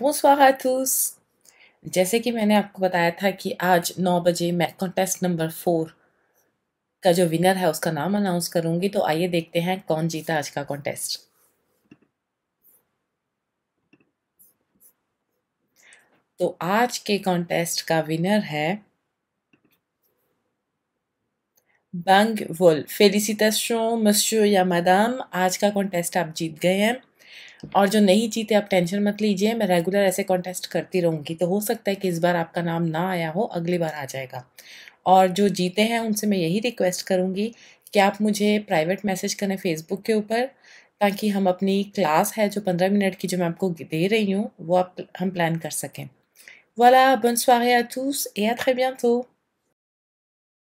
bonsoir à tous. जैसे कि मैंने आपको बताया था कि आज नौ बजे मैं कॉन्टेस्ट नंबर फोर का जो विनर है उसका नाम अनाउंस करूंगी तो आइए देखते हैं कौन जीता आज का कॉन्टेस्ट तो आज के कॉन्टेस्ट का विनर है बंग वोल फेलिसिटेशन मस्यू या मैडम आज का कॉन्टेस्ट आप जीत गए हैं और जो नहीं जीते आप टेंशन मत लीजिए मैं रेगुलर ऐसे कॉन्टेस्ट करती रहूँगी तो हो सकता है कि इस बार आपका नाम ना आया हो अगली बार आ जाएगा और जो जीते हैं उनसे मैं यही रिक्वेस्ट करूँगी कि आप मुझे प्राइवेट मैसेज करें फेसबुक के ऊपर ताकि हम अपनी क्लास है जो पंद्रह मिनट की जो मैं आपको दे रही हूँ वो आप हम प्लान कर सकें वाला bonne soirée à तो